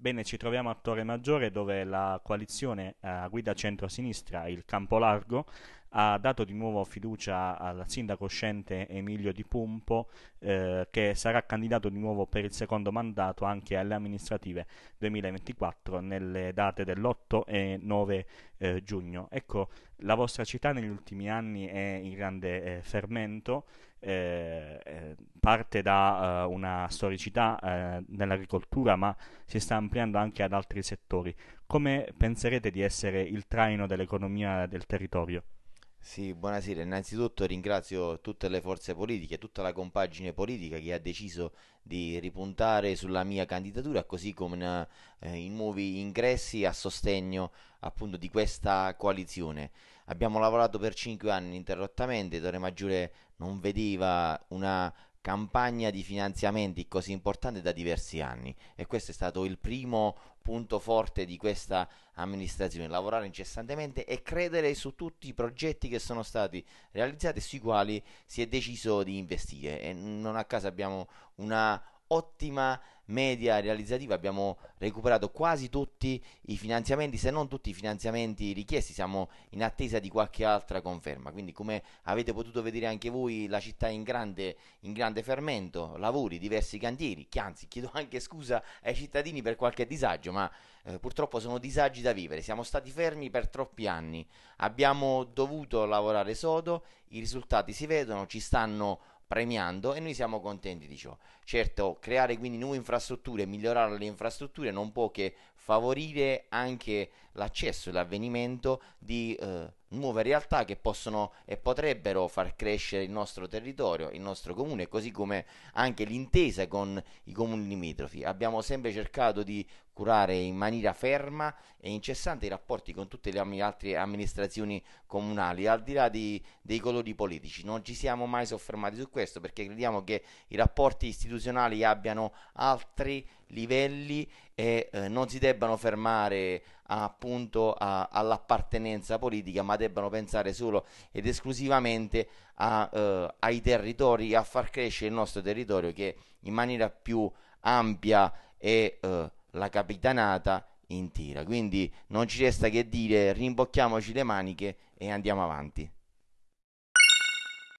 Bene, ci troviamo a Torre Maggiore dove la coalizione eh, a guida centro-sinistra, il Campolargo, ha dato di nuovo fiducia al sindaco uscente Emilio Di Pumpo, eh, che sarà candidato di nuovo per il secondo mandato anche alle amministrative 2024 nelle date dell'8 e 9 eh, giugno. Ecco, la vostra città negli ultimi anni è in grande eh, fermento. Eh, eh parte da uh, una storicità eh, nell'agricoltura, ma si sta ampliando anche ad altri settori. Come penserete di essere il traino dell'economia del territorio? Sì, buonasera. Innanzitutto ringrazio tutte le forze politiche, tutta la compagine politica che ha deciso di ripuntare sulla mia candidatura, così come eh, i nuovi ingressi a sostegno appunto di questa coalizione. Abbiamo lavorato per cinque anni ininterrottamente, Torre Maggiore non vedeva una campagna di finanziamenti così importante da diversi anni e questo è stato il primo punto forte di questa amministrazione, lavorare incessantemente e credere su tutti i progetti che sono stati realizzati e sui quali si è deciso di investire e non a caso abbiamo una ottima media realizzativa abbiamo recuperato quasi tutti i finanziamenti, se non tutti i finanziamenti richiesti, siamo in attesa di qualche altra conferma. Quindi come avete potuto vedere anche voi, la città è in grande, in grande fermento, lavori, diversi cantieri, che anzi chiedo anche scusa ai cittadini per qualche disagio, ma eh, purtroppo sono disagi da vivere, siamo stati fermi per troppi anni, abbiamo dovuto lavorare sodo, i risultati si vedono, ci stanno premiando e noi siamo contenti di ciò. Certo, creare quindi nuove infrastrutture, migliorare le infrastrutture non può che favorire anche l'accesso e l'avvenimento di eh, nuove realtà che possono e potrebbero far crescere il nostro territorio, il nostro comune, così come anche l'intesa con i comuni limitrofi. Abbiamo sempre cercato di curare in maniera ferma e incessante i rapporti con tutte le altre amministrazioni comunali, al di là di, dei colori politici. Non ci siamo mai soffermati su questo perché crediamo che i rapporti istituzionali abbiano altri livelli e eh, non si debbano fermare appunto a, all'appartenenza politica, ma debbano pensare solo ed esclusivamente a, eh, ai territori, e a far crescere il nostro territorio che in maniera più ampia è eh, la capitanata in tira. Quindi non ci resta che dire rimbocchiamoci le maniche e andiamo avanti.